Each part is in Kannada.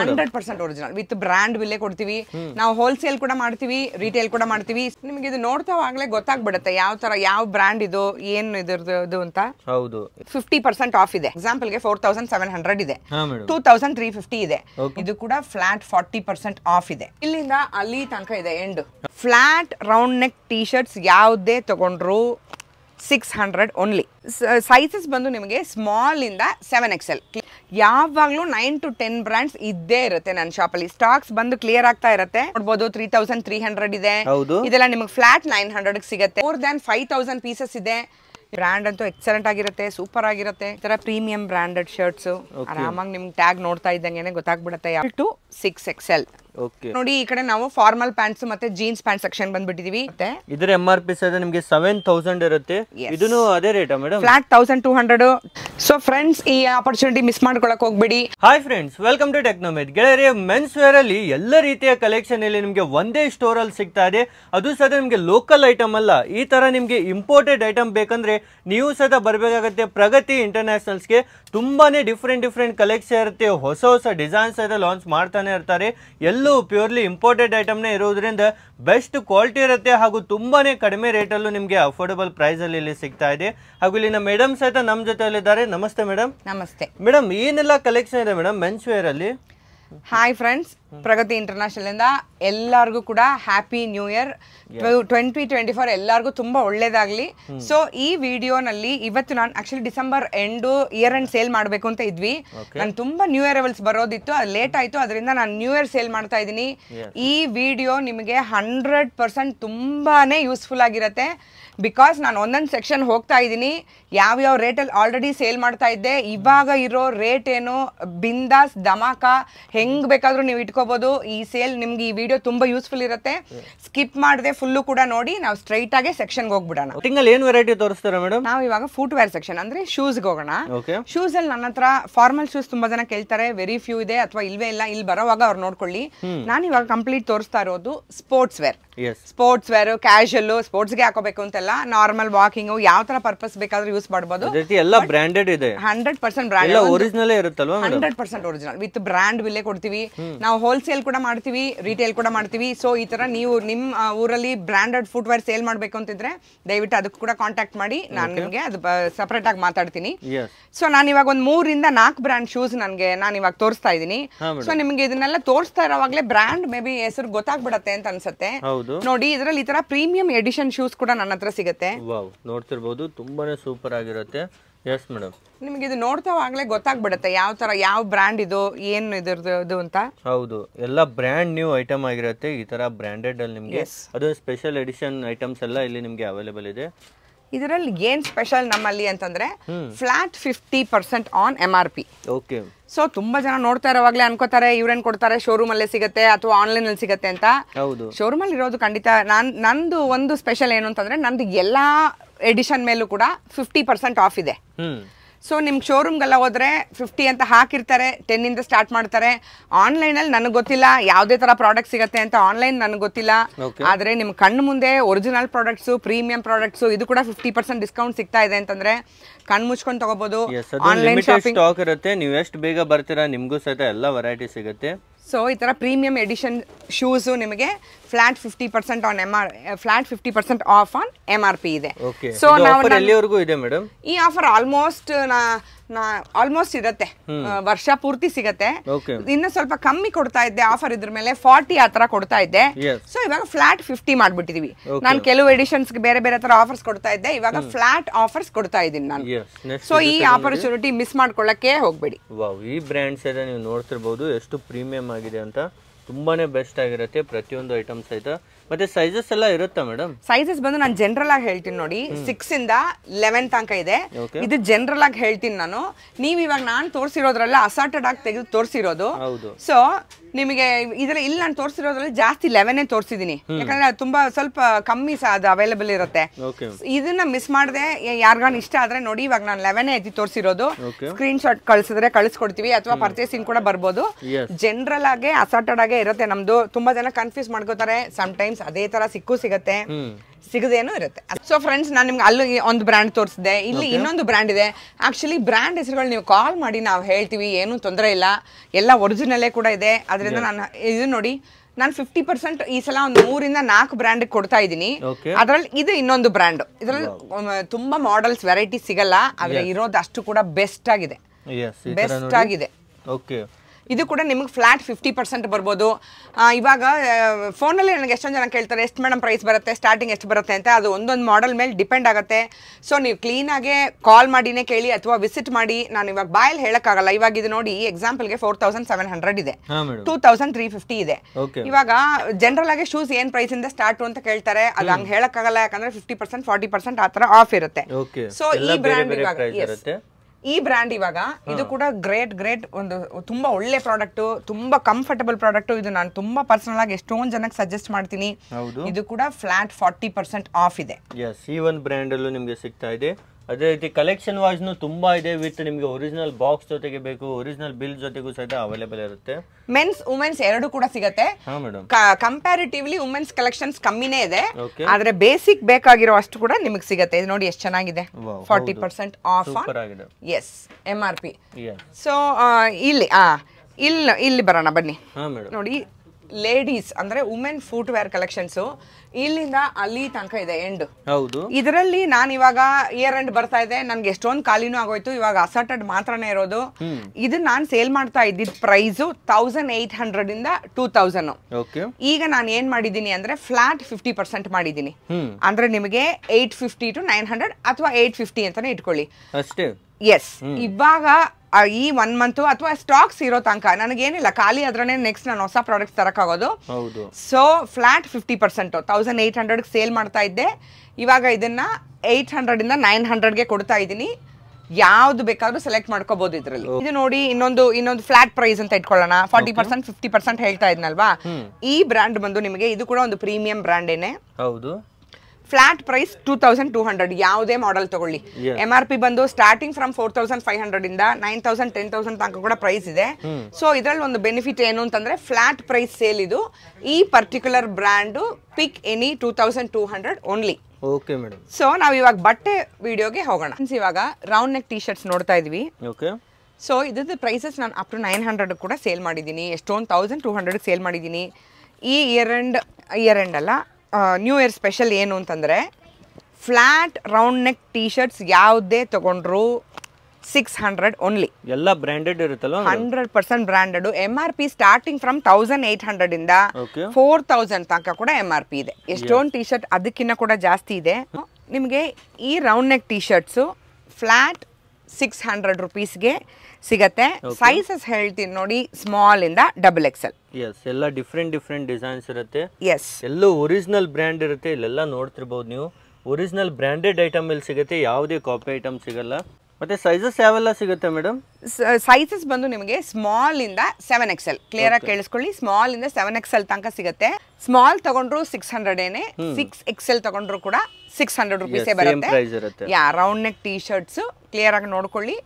hundred percent original with brand ಬಿಲ್ಲೇ ಕೊಡ್ತೀವಿ ನಾವು ಹೋಲ್ಸೇಲ್ ಕೂಡ ಮಾಡ್ತೀವಿ ರಿಟೇಲ್ ಕೂಡ ಮಾಡ್ತೀವಿ ನಿಮ್ಗೆ ಇದು ನೋಡ್ತಾವಾಗಲೇ ಗೊತ್ತಾಗ್ಬಿಡುತ್ತೆ ಯಾವ ತರ ಯಾವ ಬ್ರ್ಯಾಂಡ್ ಇದು ಏನ್ ಇದರದ್ದು ಅಂತ ಹೌದು ಫಿಫ್ಟಿ ಪರ್ಸೆಂಟ್ ಆಫ್ ಇದೆ ಎಕ್ಸಾಂಪಲ್ ಗೆ ಫೋರ್ ತೌಸಂಡ್ ಸೆವೆನ್ ಹಂಡ್ರೆಡ್ ಇದೆ ಟೂ ತೌಸಂಡ್ ತ್ರೀ ಫಿಫ್ಟಿ ಇದೆ ಇದು ಕೂಡ ಫ್ಲಾಟ್ ಫಾರ್ಟಿ ಪರ್ಸೆಂಟ್ ಆಫ್ ಇದೆ ಇಲ್ಲಿಂದ ಅಲ್ಲಿ ತನಕ ಇದೆ and flat round neck T shirts ಯಾವುದೇ ತಗೊಂಡ್ರು ಸಿಕ್ಸ್ ಹಂಡ್ರೆಡ್ ಓನ್ಲಿ ಸೈಜಸ್ ಬಂದು ನಿಮಗೆ ಇಂದ ಸೆವೆನ್ ಎಕ್ಸ್ ಎಲ್ ಯಾವಾಗಲೂ ನೈನ್ ಟು ಟೆನ್ ಬ್ರ್ಯಾಂಡ್ಸ್ ಇದ್ದೇ ಇರುತ್ತೆ ನನ್ನ ಶಾಪಲ್ಲಿ ಸ್ಟಾಕ್ಸ್ ಬಂದು ಕ್ಲಿಯರ್ ಆಗ್ತಾ ಇರುತ್ತೆ ನೋಡ್ಬೋದು ತ್ರೀ ತೌಸಂಡ್ ತ್ರೀ ಹಂಡ್ರೆಡ್ ಇದೆ ಇದೆಲ್ಲ ನಿಮಗೆ ಫ್ಲಾಟ್ ನೈನ್ ಹಂಡ್ರೆಡ್ ಸಿಗುತ್ತೆ more than five thousand pieces ಇದೆ ಬ್ರ್ಯಾಂಡ್ ಅಂತೂ ಎಕ್ಸಲೆಂಟ್ ಆಗಿರುತ್ತೆ ಸೂಪರ್ ಆಗಿರುತ್ತೆ ಈ ತರ ಪ್ರೀಮಿಯಂ ಬ್ರಾಂಡೆಡ್ ಶರ್ಟ್ಸ್ ಆರಾಮಾಗಿ ನಿಮ್ಗೆ ಟ್ಯಾಗ್ ನೋಡ್ತಾ ಇದ್ದಂಗೆ ಗೊತ್ತಾಗ್ಬಿಡುತ್ತೆ ಟು ಸಿಕ್ಸ್ ಎಕ್ಸ್ ಎಲ್ ನೋಡಿ ಈ ಕಡೆ ನಾವು ಫಾರ್ಮಲ್ ಪ್ಯಾಂಟ್ಸ್ ಮತ್ತೆ ಜೀನ್ಸ್ ಪ್ಯಾಂಟ್ ಸೆಕ್ಷನ್ ಬಂದ್ಬಿಟ್ಟಿದೀವಿ ಇದರ ಎಂ ಆರ್ ಪಿ ನಿಮಗೆ ಸೆವೆನ್ ತೌಸಂಡ್ ಇರುತ್ತೆ ಇದನ್ನು ಅದೇ rate madam flat thousand two hundred so friends ಈ ಆಪರ್ಚುನಿಟಿ ಮಿಸ್ ಮಾಡ್ಕೊಳಕ್ ಹೋಗ್ಬೇಡಿ hi friends welcome to Technomate ಗೆಳೆಯರೆ ಮೆನ್ಸ್ ವೇರ್ ಅಲ್ಲಿ ಎಲ್ಲ ರೀತಿಯ ಕಲೆಕ್ಷನ್ ಇಲ್ಲಿ ನಿಮಗೆ ಒಂದೇ ಸ್ಟೋರ್ ಅಲ್ಲಿ ಸಿಗ್ತಾ ಇದೆ ಅದು ಸಹ ನಿಮ್ಗೆ ಲೋಕಲ್ ಐಟಮ್ ಅಲ್ಲ ಈ ತರ ನಿಮ್ಗೆ ಇಂಪೋರ್ಟೆಡ್ ಐಟಮ್ ಬೇಕಂದ್ರೆ ನೀವು ಸಹ ಬರ್ಬೇಕಾಗತ್ತೆ ಪ್ರಗತಿ ಇಂಟರ್ನ್ಯಾಷನಲ್ಸ್ ಗೆ ತುಂಬಾನೇ ಡಿಫ್ರೆಂಟ್ ಡಿಫ್ರೆಂಟ್ ಕಲೆಕ್ಷನ್ ಇರುತ್ತೆ ಹೊಸ ಹೊಸ ಡಿಸೈನ್ಸ್ ಲಾಂಚ್ ಮಾಡ್ತಾನೆ ಇರ್ತಾರೆ ಎಲ್ಲ ಎಲ್ಲೂ ಪ್ಯೂರ್ಲಿ ಇಂಪೋರ್ಟೆಡ್ ಐಟಮ್ನೇ ಇರೋದ್ರಿಂದ ಬೆಸ್ಟ್ ಕ್ವಾಲಿಟಿ ಇರುತ್ತೆ ಹಾಗೂ ತುಂಬಾ ಕಡಿಮೆ ರೇಟಲ್ಲೂ ನಿಮಗೆ ಅಫೋರ್ಡಬಲ್ ಪ್ರೈಸಲ್ಲಿ ಇಲ್ಲಿ ಸಿಗ್ತಾ ಇದೆ ಹಾಗೂ ಇಲ್ಲಿ ನಮ್ಮ ಮೇಡಮ್ ಸಹಿತ ನಮ್ಮ ಜೊತೆಯಲ್ಲಿದ್ದಾರೆ ನಮಸ್ತೆ ಮೇಡಮ್ ನಮಸ್ತೆ ಮೇಡಮ್ ಏನೆಲ್ಲ ಕಲೆಕ್ಷನ್ ಇದೆ ಮೇಡಮ್ ಮೆನ್ಸ್ ವೇರಲ್ಲಿ ಹಾಯ್ ಫ್ರೆಂಡ್ಸ್ ಪ್ರಗತಿ ಇಂಟರ್ನ್ಯಾಷನಲ್ ಇಂದ ಎಲ್ಲರಿಗೂ ಕೂಡ happy new year twenty twenty four ಎಲ್ಲರಿಗೂ ತುಂಬಾ ಒಳ್ಳೇದಾಗ್ಲಿ ಸೊ ಈ ವಿಡಿಯೋನಲ್ಲಿ ಇವತ್ತು ನಾನು actually December end year end sale ಮಾಡಬೇಕು ಅಂತ ಇದ್ವಿ ನಾನು ತುಂಬಾ ನ್ಯೂ ಇಯರ್ ಲೆವೆಲ್ಸ್ ಬರೋದಿತ್ತು ಅದು ಲೇಟ್ ಆಯ್ತು ಅದರಿಂದ ನಾನು ನ್ಯೂ ಇಯರ್ ಸೇಲ್ ಮಾಡ್ತಾ ಇದ್ದೀನಿ ಈ ವಿಡಿಯೋ ನಿಮಗೆ ಹಂಡ್ರೆಡ್ ಪರ್ಸೆಂಟ್ ತುಂಬಾನೇ ಯೂಸ್ಫುಲ್ ಆಗಿರತ್ತೆ ಬಿಕಾಸ್ ನಾನು ಒಂದೊಂದು ಸೆಕ್ಷನ್ ಹೋಗ್ತಾ ಇದ್ದೀನಿ ರೇಟ್ ರೇಟಲ್ಲಿ ಆಲ್ರೆಡಿ ಸೇಲ್ ಮಾಡ್ತಾ ಇದ್ದೆ ಇವಾಗ ಇರೋ ರೇಟ್ ಏನು ಬಿಂದಾಸ್ ಧಮಾಕ ಹೆಂಗ್ ಬೇಕಾದ್ರೂ ನೀವು ಇಟ್ಕೋ ಮಾಡ್ಕೋಬಹುದು ಈ ಸೇಲ್ ನಿಮ್ಗೆ ಈ ವಿಡಿಯೋ ತುಂಬಾ ಯೂಸ್ಫುಲ್ ಇರುತ್ತೆ ಸ್ಕಿಪ್ ಮಾಡದೆ ಫುಲ್ಲು ಕೂಡ ನೋಡಿ ನಾವು ಸ್ಟ್ರೈಟ್ ಆಗಿ ಸೆಕ್ಷನ್ ಹೋಗ್ಬಿಡೋಣ ತಿಂಗಳ ಏನ್ ವೆರೈಟಿ ತೋರಿಸ್ತಾರೆ ಮೇಡಮ್ ನಾವು ಇವಾಗ ಫುಟ್ ವೇರ್ ಸೆಕ್ಷನ್ ಅಂದ್ರೆ ಶೂಸ್ ಹೋಗೋಣ ಶೂಸ್ ಅಲ್ಲಿ ನನ್ನ ಹತ್ರ ಫಾರ್ಮಲ್ ಶೂಸ್ ತುಂಬಾ ಜನ ಕೇಳ್ತಾರೆ ವೆರಿ ಫ್ಯೂ ಇದೆ ಅಥವಾ ಇಲ್ವೇ ಇಲ್ಲ ಇಲ್ಲಿ ಬರೋವಾಗ ಅವ್ರು ನೋಡ್ಕೊಳ್ಳಿ ನಾನು ಇವಾಗ ಕಂಪ್ಲೀಟ್ ತೋರಿಸ್ತಾ ಇರೋದು sportswear sportswear casual sports ಗೆ ಹಾಕೋಬೇಕು ಅಂತೆಲ್ಲ ನಾರ್ಮಲ್ ವಾಕಿಂಗ್ ಯಾವ ತರ ಪರ್ಪಸ್ ಬೇಕಾದ್ರೂ ಯೂಸ್ ಮಾಡಬಹುದು ಇದೆ hundred percent brand original hundred percent original with brand ಬಿಲ್ಲೇ ಕೊಡ್ತೀವಿ ನಾವು ಹೋಲ್ಸೇಲ್ ಕೂಡ ಮಾಡ್ತೀವಿ ರಿಟೇಲ್ ಕೂಡ ಮಾಡ್ತೀವಿ ಸೊ ಈ ತರ ನೀವು ನಿಮ್ಮ ಊರಲ್ಲಿ ಬ್ರಾಂಡೆಡ್ ಫುಟ್ ವೇರ್ ಸೇಲ್ ಮಾಡಬೇಕು ಅಂತಿದ್ರೆ ದಯವಿಟ್ಟು ಅದಕ್ಕೂ ಕೂಡ ಕಾಂಟ್ಯಾಕ್ಟ್ ಮಾಡಿ ನಾನು ನಿಮಗೆ ಅದು ಸಪರೇಟ್ ಆಗಿ ಮಾತಾಡ್ತೀನಿ ಸೊ ನಾನು ಇವಾಗ ಒಂದು ಮೂರಿಂದ ನಾಲ್ಕು ಬ್ರಾಂಡ್ ಶೂಸ್ ನನಗೆ ನಾನು ಇವಾಗ ತೋರಿಸ್ತಾ ಇದ್ದೀನಿ ಸೊ ನಿಮಗೆ ಇದನ್ನೆಲ್ಲ ತೋರಿಸ್ತಾ ಇರೋವಾಗಲೇ ಬ್ರಾಂಡ್ ಮೇ ಬಿ ಹೆಸರು ಗೊತ್ತಾಗ್ಬಿಡತ್ತೆ ಅಂತ ಅನ್ಸುತ್ತೆ ನೋಡಿ ಇದರಲ್ಲಿ ಈ ತರ ಪ್ರೀಮಿಯಂ ಎಡಿಷನ್ ಶೂಸ್ ಕೂಡ ನನ್ನ ಹತ್ರ ಸಿಗುತ್ತೆ ವಾವ್ ನೋಡ್ತಿರ್ಬೋದು ತುಂಬಾನೇ ಸೂಪರ್ ಆಗಿರುತ್ತೆ ಎಸ್ ಮೇಡಮ್ ನಿಮಗೆ ಇದು ನೋಡ್ತಾ ಗೊತ್ತಾಗ್ಬಿಡತ್ತೆ ಗೊತ್ತಾಗ್ಬಿಡುತ್ತೆ ಯಾವ ತರ ಯಾವ ಬ್ರಾಂಡ್ ಇದು ಏನು ಇದರದ್ದು ಅಂತ ಹೌದು ಎಲ್ಲ ಬ್ರಾಂಡ್ ನ್ಯೂ ಐಟಮ್ ಆಗಿರುತ್ತೆ ಈ ತರ ಬ್ರಾಂಡೆಡ್ ಅಲ್ಲಿ ನಿಮಗೆ ಅದು ಸ್ಪೆಷಲ್ ಎಡಿಷನ್ ಐಟಮ್ಸ್ ಎಲ್ಲ ಇಲ್ಲಿ ನಿಮಗೆ ಅವೈಲೇಬಲ್ ಇದೆ ಇದರಲ್ಲಿ ಏನ್ ಸ್ಪೆಷಲ್ ನಮ್ಮಲ್ಲಿ ಅಂತಂದ್ರೆ flat fifty percent on M R P okay so ತುಂಬಾ ಜನ ನೋಡ್ತಾ ಇರೋವಾಗ್ಲೇ ಅನ್ಕೋತಾರೆ ಇವ್ರೇನ್ ಕೊಡ್ತಾರೆ ಶೋರೂಮ್ ಅಲ್ಲೇ ಸಿಗುತ್ತೆ ಅಥವಾ ಆನ್ಲೈನ್ ಅಲ್ಲಿ ಸಿಗುತ್ತೆ ಅಂತ ಶೋರೂಮ್ ಅಲ್ಲಿ ಇರೋದು ಖಂಡಿತ ನಾನ್ ನಂದು ಒಂದು ಸ್ಪೆಷಲ್ ಏನು ಅಂತಂದ್ರೆ ನಂದು ಎಲ್ಲಾ ಎಡಿಷನ್ ಮೇಲೂ ಕೂಡ ಫಿಫ್ಟಿ ಪರ್ಸೆಂಟ್ ಆಫ್ ಇದೆ ಸೊ ನಿಮ್ಮ ಶೋರೂಮ್ಗೆಲ್ಲ ಹೋದರೆ ಫಿಫ್ಟಿ ಅಂತ ಹಾಕಿರ್ತಾರೆ ಟೆನ್ನಿಂದ ಸ್ಟಾರ್ಟ್ ಮಾಡ್ತಾರೆ ಆನ್ಲೈನಲ್ಲಿ ನನಗೆ ಗೊತ್ತಿಲ್ಲ ಯಾವುದೇ ಥರ ಪ್ರಾಡಕ್ಟ್ ಸಿಗುತ್ತೆ ಅಂತ ಆನ್ಲೈನ್ ನನಗೆ ಗೊತ್ತಿಲ್ಲ ಆದರೆ ನಿಮ್ಮ ಕಣ್ಣು ಮುಂದೆ ಒರಿಜಿನಲ್ ಪ್ರಾಡಕ್ಟ್ಸು ಪ್ರೀಮಿಯಂ ಪ್ರಾಡಕ್ಟ್ಸು ಇದು ಕೂಡ ಫಿಫ್ಟಿ ಪರ್ಸೆಂಟ್ ಡಿಸ್ಕೌಂಟ್ ಸಿಗ್ತಾ ಇದೆ ಅಂತಂದರೆ ಕಣ್ ಮುಚ್ಕೊಂಡು ತಗೋಬೋದು ಆನ್ಲೈನ್ ಸ್ಟಾಕ್ ಇರುತ್ತೆ ನೀವು ಎಷ್ಟು ಬೇಗ ಬರ್ತೀರಾ ನಿಮಗೂ ಸಹಿತ ಎಲ್ಲ ವೆರೈಟಿ ಸಿಗುತ್ತೆ ಸೊ ಈ ಥರ ಪ್ರೀಮಿಯಂ ಎಡಿಷನ್ ಶೂಸು ನಿಮಗೆ flat fifty percent on M R flat fifty percent off on M R P ಇದೆ ಸೊ ನಾವು ಈ ಆಫರ್ ಆಲ್ಮೋಸ್ಟ್ ಆಲ್ಮೋಸ್ಟ್ ಇರತ್ತೆ ವರ್ಷ ಪೂರ್ತಿ ಸಿಗತ್ತೆ ಇನ್ನು ಸ್ವಲ್ಪ ಕಮ್ಮಿ ಕೊಡ್ತಾ ಇದ್ದೆ ಆಫರ್ ಇದ್ರ ಮೇಲೆ ಫಾರ್ಟಿ ಆ ತರ ಕೊಡ್ತಾ ಇದ್ದೆ ಸೊ ಇವಾಗ ಫ್ಲಾಟ್ ಫಿಫ್ಟಿ ಮಾಡ್ಬಿಟ್ಟಿದೀವಿ ನಾನು ಕೆಲವು ಎಡಿಷನ್ಸ್ ಬೇರೆ ಬೇರೆ ತರ ಆಫರ್ಸ್ ಕೊಡ್ತಾ ಇದ್ದೆ ಇವಾಗ ಫ್ಲಾಟ್ ಆಫರ್ಸ್ ಕೊಡ್ತಾ ಇದ್ದೀನಿ ನಾನು ಸೊ ಈ ಆಪರ್ಚುನಿಟಿ ಮಿಸ್ ಮಾಡ್ಕೊಳ್ಳಕ್ಕೆ ಹೋಗ್ಬೇಡಿ ಈ ಬ್ರ್ಯಾಂಡ್ಸ್ ಎಲ್ಲ ನೀವು ನೋಡ್ತಿರ್ಬೋದು ಎಷ್ಟು ಪ್ರೀಮಿಯಂ ಆಗಿದೆ ಅಂತ ತುಂಬಾನೇ ಬೆಸ್ಟ್ ಆಗಿರುತ್ತೆ ಪ್ರತಿಯೊಂದು ಐಟಮ್ ಸಹಿತ ಮತ್ತೆ ಸೈಜಸ್ ಎಲ್ಲ ಇರುತ್ತೆ ಮೇಡಮ್ ಸೈಜಸ್ ಬಂದು ನಾನು ಜನರಲ್ ಆಗಿ ಹೇಳ್ತೀನಿ ನೋಡಿ ಸಿಕ್ಸ್ ಇಂದ ಲೆವೆನ್ ತನಕ ಇದೆ ಇದು ಜನರಲ್ ಆಗಿ ಹೇಳ್ತೀನಿ ನಾನು ನೀವು ಇವಾಗ ನಾನು ತೋರಿಸಿರೋದ್ರಲ್ಲ ಅಸಾರ್ಟೆಡ್ ಆಗಿ ತೆಗೆದು ತೋರಿಸಿರೋದು ಸೊ ನಿಮಗೆ ಇದರಲ್ಲಿ ಇಲ್ಲಿ ನಾನು ತೋರಿಸಿರೋದ್ರಲ್ಲಿ ಜಾಸ್ತಿ ಲೆವೆನ್ ತೋರಿಸಿದೀನಿ ಯಾಕಂದ್ರೆ ತುಂಬಾ ಸ್ವಲ್ಪ ಕಮ್ಮಿ ಅದು ಅವೈಲೇಬಲ್ ಇರುತ್ತೆ ಇದನ್ನ ಮಿಸ್ ಮಾಡದೆ ಯಾರಿಗಾನ ಇಷ್ಟ ಆದ್ರೆ ನೋಡಿ ಇವಾಗ ನಾನು ಲೆವೆನ್ ಎತ್ತಿ ತೋರಿಸಿರೋದು ಸ್ಕ್ರೀನ್ ಶಾಟ್ ಕಳಿಸಿದ್ರೆ ಕಳಿಸ್ಕೊಡ್ತೀವಿ ಅಥವಾ ಪರ್ಚೇಸಿಂಗ್ ಕೂಡ ಬರ್ಬೋದು ಜನರಲ್ ಆಗಿ ಅಸಾರ್ಟೆಡ್ ಆಗಿ ಹಾಗೆ ಇರುತ್ತೆ ನಮ್ದು ತುಂಬಾ ಜನ ಕನ್ಫ್ಯೂಸ್ ಮಾಡ್ಕೋತಾರೆ ಟೈಮ್ಸ್ ಅದೇ ತರ ಸಿಕ್ಕು ಸಿಗುತ್ತೆ ಸಿಗದೇನು ಇರುತ್ತೆ ಸೊ ಫ್ರೆಂಡ್ಸ್ ನಾನು ನಿಮ್ಗೆ ಅಲ್ಲಿ ಒಂದು ಬ್ರ್ಯಾಂಡ್ ತೋರಿಸಿದೆ ಇಲ್ಲಿ ಇನ್ನೊಂದು ಬ್ರ್ಯಾಂಡ್ ಇದೆ ಆಕ್ಚುಲಿ ಬ್ರ್ಯಾಂಡ್ ಹೆಸರುಗಳು ನೀವು ಕಾಲ್ ಮಾಡಿ ನಾವು ಹೇಳ್ತೀವಿ ಏನು ತೊಂದರೆ ಇಲ್ಲ ಎಲ್ಲ ಒರಿಜಿನಲ್ಲೇ ಕೂಡ ಇದೆ ಅದರಿಂದ ನಾನು ಇದು ನೋಡಿ ನಾನು ಫಿಫ್ಟಿ ಪರ್ಸೆಂಟ್ ಈ ಸಲ ಒಂದು ಮೂರಿಂದ ನಾಲ್ಕು ಬ್ರ್ಯಾಂಡ್ ಕೊಡ್ತಾ ಇದ್ದೀನಿ ಅದರಲ್ಲಿ ಇದು ಇನ್ನೊಂದು ಬ್ರ್ಯಾಂಡ್ ಇದರಲ್ಲಿ ತುಂಬಾ ಮಾಡೆಲ್ಸ್ ವೆರೈಟಿ ಸಿಗಲ್ಲ ಆದ್ರೆ ಇರೋದಷ್ಟು ಕೂಡ ಬೆಸ್ಟ್ ಆಗಿದೆ ಬೆಸ್ಟ್ ಆಗಿದೆ ಓಕೆ ಇದು ಕೂಡ ನಿಮಗೆ ಫ್ಲಾಟ್ ಫಿಫ್ಟಿ ಪರ್ಸೆಂಟ್ ಬರ್ಬೋದು ಇವಾಗ ಫೋನಲ್ಲಿ ನನಗೆ ಎಷ್ಟೊಂದು ಜನ ಕೇಳ್ತಾರೆ ಎಷ್ಟು ಮೇಡಮ್ ಪ್ರೈಸ್ ಬರುತ್ತೆ ಸ್ಟಾರ್ಟಿಂಗ್ ಎಷ್ಟು ಬರುತ್ತೆ ಅಂತ ಅದು ಒಂದೊಂದು ಮಾಡೆಲ್ ಮೇಲೆ ಡಿಪೆಂಡ್ ಆಗುತ್ತೆ ಸೊ ನೀವು ಕ್ಲೀನಾಗೆ ಕಾಲ್ ಮಾಡಿನೇ ಕೇಳಿ ಅಥವಾ ವಿಸಿಟ್ ಮಾಡಿ ನಾನು ಇವಾಗ ಬಾಯಲ್ಲಿ ಹೇಳೋಕ್ಕಾಗಲ್ಲ ಇವಾಗ ಇದು ನೋಡಿ ಎಕ್ಸಾಂಪಲ್ಗೆ ಫೋರ್ ತೌಸಂಡ್ ಸೆವೆನ್ ಹಂಡ್ರೆಡ್ ಇದೆ ಟೂ ತೌಸಂಡ್ ತ್ರೀ ಫಿಫ್ಟಿ ಇದೆ ಇವಾಗ ಜನರಲ್ ಆಗಿ ಶೂಸ್ ಏನ್ ಪ್ರೈಸ್ ಇಂದ ಸ್ಟಾರ್ಟು ಅಂತ ಕೇಳ್ತಾರೆ ಅದು ಹಂಗೆ ಹೇಳಕ್ಕಾಗಲ್ಲ ಯಾಕಂದ್ರೆ ಫಿಫ್ಟಿ ಪರ್ಸೆಂಟ್ ಫಾರ್ಟಿ ಪರ್ಸೆಂಟ್ ಆ ತರ ಆಫ್ ಇರುತ್ತೆ ಸೊ ಈ ಬ್ರ್ಯಾಂಡ್ ಇವಾಗ ಈ ಬ್ರ್ಯಾಂಡ್ ಇವಾಗ ಇದು ಕೂಡ ಗ್ರೇಟ್ ಗ್ರೇಟ್ ಒಂದು ತುಂಬಾ ಒಳ್ಳೆ ಪ್ರಾಡಕ್ಟ್ ತುಂಬಾ ಕಂಫರ್ಟಬಲ್ ಪ್ರಾಡಕ್ಟ್ ಇದು ನಾನು ತುಂಬಾ ಪರ್ಸನಲ್ ಆಗಿ ಎಷ್ಟೊಂದು ಜನಕ್ಕೆ ಸಜೆಸ್ಟ್ ಮಾಡ್ತೀನಿ ಇದು ಕೂಡ ಫ್ಲಾಟ್ ಫಾರ್ಟಿ ಪರ್ಸೆಂಟ್ ಆಫ್ ಇದೆ ಸಿ ಒನ್ ಬ್ರ್ಯಾಂಡ್ ಅಲ್ಲೂ ನಿಮಗೆ ಸಿಗ್ತಾ ಇದೆ ಅದೇ ರೀತಿ ಕಲೆಕ್ಷನ್ ವಾಸ್ನು ತುಂಬಾ ಇದೆ ವಿತ್ ನಿಮಗೆ ಒರಿಜಿನಲ್ ಬಾಕ್ಸ್ ಜೊತೆಗೆ ಬೇಕು ಒರಿಜಿನಲ್ ಬಿಲ್ ಜೊತೆಗೂ ಸಹಿತ ಅವೈಲೇಬಲ್ ಇರುತ್ತೆ ಮೆನ್ಸ್ ವುಮೆನ್ಸ್ ಎರಡು ಕೂಡ ಸಿಗುತ್ತೆ ಕಂಪ್ಯಾರಿಟಿವ್ಲಿ ವುಮೆನ್ಸ್ ಕಲೆಕ್ಷನ್ಸ್ ಕಮ್ಮಿನೇ ಇದೆ ಆದ್ರೆ ಬೇಸಿಕ್ ಬೇಕಾಗಿರೋ ಅಷ್ಟು ಕೂಡ ನಿಮಗೆ ಸಿಗುತ್ತೆ ಇದು ನೋಡಿ ಎಷ್ಟು ಚೆನ್ನಾಗಿದೆ forty percent off yes M R P so ಇಲ್ಲಿ ಆ ಇಲ್ಲಿ ಇಲ್ಲಿ ಬರೋಣ ಬನ್ನಿ ನೋಡಿ ಲೇಡೀಸ್ ಅಂದ್ರೆ ವುಮೆನ್ ಫುಟ್ ವೇರ್ ಕಲೆಕ್ಷನ್ಸು ಇಲ್ಲಿಂದ ಅಲ್ಲಿ ತನಕ ಇದೆ ಎಂಡ್ ಹೌದು ಇದರಲ್ಲಿ ನಾನು ಇವಾಗ ಇಯರ್ ಎಂಡ್ ಬರ್ತಾ ಇದೆ ನನ್ಗೆ ಎಷ್ಟೊಂದು ಖಾಲಿನೂ ಆಗೋಯ್ತು ಇವಾಗ ಅಸರ್ಟೆಡ್ ಮಾತ್ರನೇ ಇರೋದು ಇದು ನಾನು ಸೇಲ್ ಮಾಡ್ತಾ ಇದ್ದಿದ್ದ ಪ್ರೈಸ್ ತೌಸಂಡ್ ಏಟ್ ಹಂಡ್ರೆಡ್ ಇಂದ ಟೂ ತೌಸಂಡ್ ಈಗ ನಾನು ಏನ್ ಮಾಡಿದೀನಿ ಅಂದ್ರೆ ಫ್ಲಾಟ್ ಫಿಫ್ಟಿ ಪರ್ಸೆಂಟ್ ಮಾಡಿದೀನಿ ಅಂದ್ರೆ ನಿಮಗೆ eight fifty to nine hundred ಅಥವಾ ಏಟ್ ಫಿಫ್ಟಿ ಅಂತಾನೆ ಇಟ್ಕೊಳ್ಳಿ ಅಷ್ಟೇ ಎಸ್ ಇವಾಗ ಈ ಒನ್ ಮಂತ್ ಅಥವಾ ಸ್ಟಾಕ್ಸ್ ಇರೋ ತನಕ ನನಗೇನಿಲ್ಲ ಖಾಲಿ ಅದ್ರನೇ ನೆಕ್ಸ್ಟ್ ನಾನು ಹೊಸ ಪ್ರಾಡಕ್ಟ್ ತರಕಾಗೋದು so flat fifty percent thousand eight ಹಂಡ್ರೆಡ್ಗೆ ಸೇಲ್ ಮಾಡ್ತಾ ಇದ್ದೆ ಇವಾಗ ಇದನ್ನು ಏಯ್ಟ್ ಹಂಡ್ರೆಡಿಂದ ನೈನ್ ಹಂಡ್ರೆಡ್ಗೆ ಕೊಡ್ತಾ ಇದ್ದೀನಿ ಯಾವ್ದು ಬೇಕಾದ್ರೂ ಸೆಲೆಕ್ಟ್ ಮಾಡ್ಕೋಬಹುದು ಇದ್ರಲ್ಲಿ ಇದು ನೋಡಿ ಇನ್ನೊಂದು ಇನ್ನೊಂದು ಫ್ಲಾಟ್ ಪ್ರೈಸ್ ಅಂತ ಇಟ್ಕೊಳ್ಳೋಣ ಫಾರ್ಟಿ ಪರ್ಸೆಂಟ್ ಫಿಫ್ಟಿ ಪರ್ಸೆಂಟ್ ಹೇಳ್ತಾ ಇದ್ನಲ್ವಾ ಈ ಬ್ರಾಂಡ್ ಬಂದು ನಿಮಗೆ ಇದು ಕೂಡ ಒಂದು ಪ್ರೀಮಿಯಂ ಏನೇ ಹೌದು flat price two thousand two hundred ಯಾವುದೇ ಮಾಡೆಲ್ ತಗೊಳ್ಳಿ ಎಂ ಆರ್ ಪಿ ಬಂದು starting from four thousand five hundred ಇಂದ ನೈನ್ ತೌಸಂಡ್ ಟೆನ್ ತೌಸಂಡ್ ತನಕ ಕೂಡ ಪ್ರೈಸ್ ಇದೆ ಸೊ ಇದರಲ್ಲಿ ಒಂದು ಬೆನಿಫಿಟ್ ಏನು ಅಂತಂದ್ರೆ ಫ್ಲಾಟ್ ಪ್ರೈಸ್ ಸೇಲ್ ಇದು ಈ particular brand pick any two thousand two hundred only okay madam so ನಾವು ಇವಾಗ ಬಟ್ಟೆ ವಿಡಿಯೋಗೆ ಹೋಗೋಣ ಇವಾಗ ರೌಂಡ್ ನೆಕ್ ಟೀ ಶರ್ಟ್ಸ್ ನೋಡ್ತಾ ಇದ್ವಿ ಓಕೆ ಸೊ ಇದ್ರದ್ದು ಪ್ರೈಸಸ್ ನಾನು ಅಪ್ ಟು ನೈನ್ ಹಂಡ್ರೆಡ್ ಕೂಡ ಸೇಲ್ ಮಾಡಿದ್ದೀನಿ ಎಷ್ಟೊಂದು ತೌಸಂಡ್ ಟೂ ಹಂಡ್ರೆಡ್ ಸೇಲ್ ಮಾಡಿದ್ದೀನಿ ಈ ಇಯರ್ ಎಂಡ್ ಇಯರ್ ಎಂಡ್ ಅಲ್ಲ ನ್ಯೂ ಇಯರ್ ಸ್ಪೆಷಲ್ ಏನು ಅಂತಂದರೆ flat round neck T shirts ಯಾವುದೇ ತೊಗೊಂಡ್ರು ಸಿಕ್ಸ್ ಹಂಡ್ರೆಡ್ ಓನ್ಲಿ ಎಲ್ಲ ಬ್ರ್ಯಾಂಡೆಡ್ ಇರುತ್ತಲ್ಲ hundred percent branded M R P starting from thousand eight hundred ಇಂದ ಫೋರ್ ತೌಸಂಡ್ ತನಕ ಕೂಡ ಎಮ್ ಆರ್ ಪಿ ಇದೆ ಎಷ್ಟೊಂದು ಟೀ ಶರ್ಟ್ ಅದಕ್ಕಿಂತ ಕೂಡ ಜಾಸ್ತಿ ಇದೆ ನಿಮಗೆ ಈ round neck T shirts flat six hundred ರುಪೀಸ್ಗೆ ಸಿಗತ್ತೆ ಸೈಜಸ್ ಹೇಳ್ತೀನಿ ನೋಡಿ ಸ್ಮಾಲ್ ಇಂದ ಡಬಲ್ ಎಕ್ಸೆಲ್ ಎಸ್ ಎಲ್ಲ ಡಿಫ್ರೆಂಟ್ ಡಿಫ್ರೆಂಟ್ ಡಿಸೈನ್ಸ್ ಇರುತ್ತೆ ಎಸ್ ಎಲ್ಲೂ ಒರಿಜಿನಲ್ ಬ್ರ್ಯಾಂಡ್ ಇರುತ್ತೆ ಇಲ್ಲೆಲ್ಲ ನೋಡ್ತಿರ್ಬೋದು ನೀವು ಒರಿಜಿನಲ್ ಬ್ರ್ಯಾಂಡೆಡ್ ಐಟಮ್ ಇಲ್ಲಿ ಸಿಗುತ್ತೆ ಯಾವುದೇ ಕಾಪಿ ಐಟಮ್ ಸಿಗಲ್ಲ ಮತ್ತೆ ಸೈಜಸ್ ಯಾವೆಲ್ಲ ಸಿಗುತ್ತೆ ಮೇಡಮ್ ಸೈಜಸ್ ಬಂದು ನಿಮಗೆ ಸ್ಮಾಲ್ ಇಂದ ಸೆವೆನ್ ಎಕ್ಸ್ ಎಲ್ ಕ್ಲಿಯರ್ ಆಗಿ ಕೇಳಿಸ್ಕೊಳ್ಳಿ ಸ್ಮಾಲ್ ಇಂದ ಸೆವೆನ್ ಎಕ್ಸ್ ಎಲ್ ತನಕ ಸಿಗುತ್ತೆ ಸ್ಮಾಲ್ ತಗೊಂಡ್ರು ಸಿಕ್ಸ್ ಹಂಡ್ರೆಡ್ ಏನೆ ಸಿಕ್ಸ್ ಎಕ್ಸ್ ಎಲ್ ತಗೊಂಡ್ರು ಕೂಡ ಸಿಕ್ಸ್ ಹಂಡ್ರೆಡ್ ರುಪೀಸ್ ಬರುತ್ತೆ yeah round neck T shirts clear ಆಗಿ ನೋಡ್ಕೊಳ್ಳಿ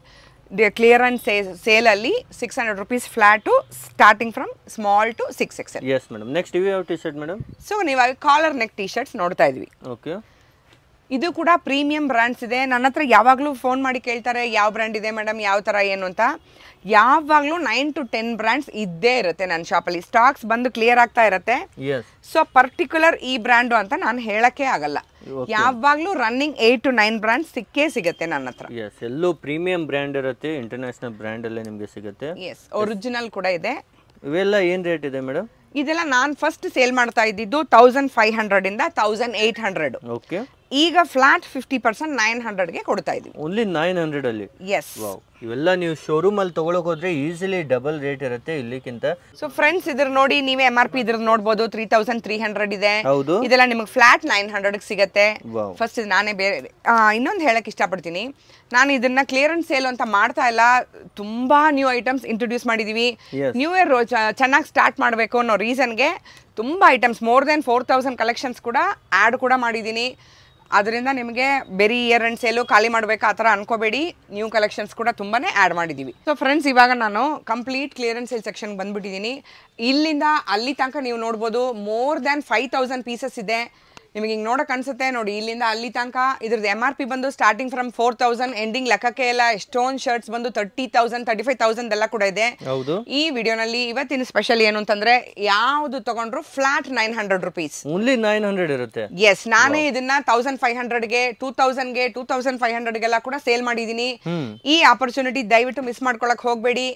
ಕ್ಲಿಯರ್ ಅಂಡ್ ಸೇಲ್ ಅಲ್ಲಿ six hundred rupees flat starting from small to six L yes madam next ಯಾವ ಟಿ ಶರ್ಟ್ ಮೇಡಮ್ ಸೊ ನೀವಾಗ ಕಾಲರ್ ನೆಕ್ ಟಿ ಶರ್ಟ್ಸ್ ನೋಡ್ತಾ ಇದ್ವಿ ಓಕೆ ಇದು ಕೂಡ ಪ್ರೀಮಿಯಂ ಬ್ರ್ಯಾಂಡ್ಸ್ ಇದೆ ನನ್ನ ಹತ್ರ ಯಾವಾಗಲೂ ಫೋನ್ ಮಾಡಿ ಕೇಳ್ತಾರೆ ಯಾವ ಬ್ರ್ಯಾಂಡ್ ಇದೆ ಮೇಡಮ್ ಯಾವ ಥರ ಏನು ಅಂತ ಯಾವಾಗಲೂ ನೈನ್ ಟು ಟೆನ್ ಬ್ರ್ಯಾಂಡ್ಸ್ ಇದ್ದೇ ಇರುತ್ತೆ ನನ್ನ ಶಾಪಲ್ಲಿ ಸ್ಟಾಕ್ಸ್ ಬಂದು ಕ್ಲಿಯರ್ ಆಗ್ತಾ ಇರುತ್ತೆ ಸೊ ಪರ್ಟಿಕ್ಯುಲರ್ ಈ ಬ್ರ್ಯಾಂಡು ಅಂತ ನಾನು ಹೇಳಕ್ಕೆ ಆಗಲ್ಲ ಯಾವಾಗಲೂ running eight to nine brand ಸಿಕ್ಕೇ ಸಿಗುತ್ತೆ ನನ್ನ ಹತ್ರ ಎಸ್ ಎಲ್ಲೂ ಪ್ರೀಮಿಯಂ ಬ್ರ್ಯಾಂಡ್ ಇರುತ್ತೆ ಇಂಟರ್ನ್ಯಾಷನಲ್ ಬ್ರ್ಯಾಂಡ್ ಅಲ್ಲೇ ನಿಮಗೆ ಸಿಗುತ್ತೆ ಎಸ್ ಒರಿಜಿನಲ್ ಕೂಡ ಇದೆ ಇವೆಲ್ಲ ಏನು ರೇಟ್ ಇದೆ ಮೇಡಮ್ ಇದೆಲ್ಲ ನಾನು ಫಸ್ಟ್ ಸೇಲ್ ಮಾಡ್ತಾ ಇದ್ದಿದ್ದು ತೌಸಂಡ್ ಫೈವ್ ಹಂಡ್ರೆಡ್ ಇಂದ ತೌಸಂಡ್ ಏಟ್ ಹಂಡ್ರೆಡ್ ಓಕೆ ಈಗ ಫ್ಲಾಟ್ ಫಿಫ್ಟಿ ಪರ್ಸೆಂಟ್ ನೈನ್ ಹಂಡ್ರೆಡ್ಗೆ ಕೊಡ್ತಾ ಇದೀವಿ ಓನ್ಲಿ ನೈನ್ ಹಂಡ್ರೆಡ್ ಅಲ್ಲಿ ಎಸ್ ಇವೆಲ್ಲ ನೀವು ಶೋರೂಮ್ ಅಲ್ಲಿ ತಗೊಳಕ್ ಹೋದ್ರೆ ಈಸಿಲಿ ಡಬಲ್ ರೇಟ್ ಇರುತ್ತೆ ಇಲ್ಲಿಕ್ಕಿಂತ ಸೊ ಫ್ರೆಂಡ್ಸ್ ಇದ್ರ ನೋಡಿ ನೀವೇ ಎಂ ಆರ್ ಪಿ ಇದ್ರ ನೋಡಬಹುದು ತ್ರೀ ತೌಸಂಡ್ ತ್ರೀ ಹಂಡ್ರೆಡ್ ಇದೆ ಹೌದು ಇದೆಲ್ಲ ನಿಮಗೆ ಫ್ಲಾಟ್ ನೈನ್ ಹಂಡ್ರೆಡ್ ಸಿಗುತ್ತೆ ಫಸ್ಟ್ ನಾನೇ ಬೇರೆ ಇನ್ನೊಂದು ಹೇಳಕ್ ಇಷ್ಟಪಡ್ತೀನಿ ನಾನು ಇದನ್ನ ಕ್ಲಿಯರೆನ್ಸ್ ಸೇಲ್ ಅಂತ ಮಾಡ್ತಾ ಇಲ್ಲ ತುಂಬಾ ನ್ಯೂ ಐಟಮ್ಸ್ ಇಂಟ್ರೊಡ್ಯೂಸ್ ಮಾಡಿದೀವಿ ನ್ಯೂ ಇಯರ್ ಚೆನ್ನಾಗಿ ಸ್ಟಾರ್ಟ್ ಮಾಡಬೇಕು ಅನ್ನೋ ರೀಸನ್ಗೆ ತುಂಬಾ items more than four thousand collections ಕೂಡ ಆಡ್ ಕೂಡ ಮಾಡಿದೀನಿ ಅದರಿಂದ ನಿಮಗೆ ಬೇರೆ ಇಯರ್ ಅಂಡ್ ಸೇಲು ಖಾಲಿ ಮಾಡಬೇಕು ಆ ಥರ ಅನ್ಕೋಬೇಡಿ ನ್ಯೂ ಕಲೆಕ್ಷನ್ಸ್ ಕೂಡ ತುಂಬಾ ಆ್ಯಡ್ ಮಾಡಿದ್ದೀವಿ ಸೊ ಫ್ರೆಂಡ್ಸ್ ಇವಾಗ ನಾನು ಕಂಪ್ಲೀಟ್ ಕ್ಲಿಯರೆನ್ಸ್ ಸೇಲ್ ಸೆಕ್ಷನ್ ಬಂದುಬಿಟ್ಟಿದ್ದೀನಿ ಇಲ್ಲಿಂದ ಅಲ್ಲಿ ತನಕ ನೀವು ನೋಡ್ಬೋದು more than five thousand pieces ಇದೆ ನಿಮಗೆ ಹಿಂಗೆ ನೋಡೋಕೆ ಅನ್ಸುತ್ತೆ ನೋಡಿ ಇಲ್ಲಿಂದ ಅಲ್ಲಿ ತನಕ ಇದ್ರದ್ದು ಎಮ್ ಆರ್ ಪಿ ಬಂದು starting from four thousand ending ಲೆಕ್ಕಕ್ಕೆ ಎಲ್ಲ ಸ್ಟೋನ್ ಶರ್ಟ್ಸ್ ಬಂದು thirty thousand thirty five thousand ಎಲ್ಲ ಕೂಡ ಇದೆ ಈ ವಿಡಿಯೋನಲ್ಲಿ ಇವತ್ತಿನ ಸ್ಪೆಷಲ್ ಏನು ಅಂತಂದ್ರೆ ಯಾವುದು ತಗೊಂಡ್ರು flat nine hundred rupees only nine hundred ಇರುತ್ತೆ ಎಸ್ ನಾನೇ ಇದನ್ನ ತೌಸಂಡ್ ಫೈವ್ ಗೆ ಟೂ ಗೆ ಟೂ ತೌಸಂಡ್ ಫೈವ್ ಹಂಡ್ರೆಡ್ಗೆಲ್ಲ ಕೂಡ ಸೇಲ್ ಮಾಡಿದೀನಿ ಈ ಆಪರ್ಚುನಿಟಿ ದಯವಿಟ್ಟು ಮಿಸ್ ಮಾಡ್ಕೊಳಕ್ ಹೋಗಬೇಡಿ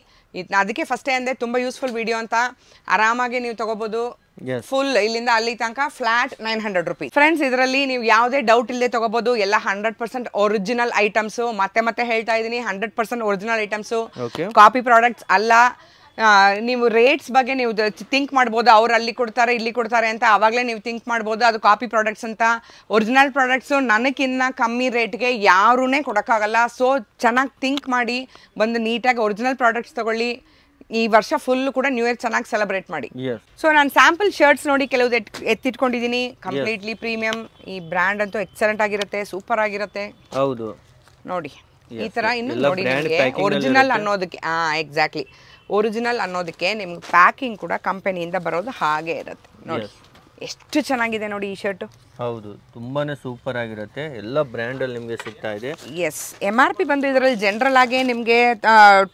ಅದಕ್ಕೆ ಫಸ್ಟೇ ಅಂದ್ರೆ ತುಂಬಾ ಯೂಸ್ಫುಲ್ ವಿಡಿಯೋ ಅಂತ ಆರಾಮಾಗಿ ನೀವು ತಗೋಬಹುದು ಫುಲ್ ಇಲ್ಲಿಂದ ಅಲ್ಲಿ ತನಕ flat nine hundred rupees friends ಇದರಲ್ಲಿ ನೀವು ಯಾವುದೇ ಡೌಟ್ ಇಲ್ಲದೆ ತಗೋಬಹುದು ಎಲ್ಲ ಹಂಡ್ರೆಡ್ ಪರ್ಸೆಂಟ್ ಒರಿಜಿನಲ್ ಐಟಮ್ಸ್ ಮತ್ತೆ ಮತ್ತೆ ಹೇಳ್ತಾ ಇದೀನಿ hundred percent original items copy products ಅಲ್ಲ ನೀವು ರೇಟ್ಸ್ ಬಗ್ಗೆ ನೀವು ಥಿಂಕ್ ಮಾಡ್ಬೋದು ಅವ್ರು ಅಲ್ಲಿ ಕೊಡ್ತಾರೆ ಇಲ್ಲಿ ಕೊಡ್ತಾರೆ ಅಂತ ಆವಾಗಲೇ ನೀವು ಥಿಂಕ್ ಮಾಡ್ಬೋದು ಅದು ಕಾಪಿ ಪ್ರಾಡಕ್ಟ್ಸ್ ಅಂತ ಒರಿಜಿನಲ್ ಪ್ರಾಡಕ್ಟ್ಸು ನನಗಿನ್ನ ಕಮ್ಮಿ ರೇಟ್ಗೆ ಯಾರೂ ಕೊಡೋಕ್ಕಾಗಲ್ಲ ಸೊ ಚೆನ್ನಾಗಿ ಥಿಂಕ್ ಮಾಡಿ ಬಂದು ನೀಟಾಗಿ ಒರಿಜಿನಲ್ ಪ್ರಾಡಕ್ಟ್ಸ್ ತೊಗೊಳ್ಳಿ ಈ ವರ್ಷ ಫುಲ್ ಕೂಡ ನ್ಯೂ ಇಯರ್ ಚೆನ್ನಾಗಿ ಸೆಲೆಬ್ರೇಟ್ ಮಾಡಿ ಸೊ ನಾನು ಸ್ಯಾಂಪಲ್ ಶರ್ಟ್ಸ್ ನೋಡಿ ಕೆಲವು ಎತ್ತಿಟ್ಕೊಂಡಿದ್ದೀನಿ ಕಂಪ್ಲೀಟ್ಲಿ ಪ್ರೀಮಿಯಂ ಈ ಬ್ರ್ಯಾಂಡ್ ಅಂತೂ ಎಕ್ಸಲೆಂಟ್ ಆಗಿರುತ್ತೆ ಸೂಪರ್ ಆಗಿರುತ್ತೆ ಹೌದು ನೋಡಿ ಈ ತರ ಇನ್ನು ನೋಡಿ ಒರಿಜಿನಲ್ ಅನ್ನೋದಕ್ಕೆ ಹಾ ಎಕ್ಸಾಕ್ಟ್ಲಿ ಒರಿಜಿನಲ್ ಅನ್ನೋದಕ್ಕೆ ನಿಮ್ಗೆ ಪ್ಯಾಕಿಂಗ್ ಕೂಡ ಕಂಪನಿಯಿಂದ ಬರೋದು ಹಾಗೆ ಇರುತ್ತೆ ನೋಡಿ ಎಷ್ಟು ಚೆನ್ನಾಗಿದೆ ನೋಡಿ ಈ ಶರ್ಟ್ ಹೌದು ತುಂಬಾನೇ ಸೂಪರ್ ಆಗಿರುತ್ತೆ ಎಲ್ಲ ಬ್ರ್ಯಾಂಡ್ ಅಲ್ಲಿ ನಿಮಗೆ ಸಿಗ್ತಾ ಇದೆ ಎಸ್ ಎಮ್ ಆರ್ ಪಿ ಬಂದು ಇದರಲ್ಲಿ ಜನರಲ್ ಆಗಿ ನಿಮಗೆ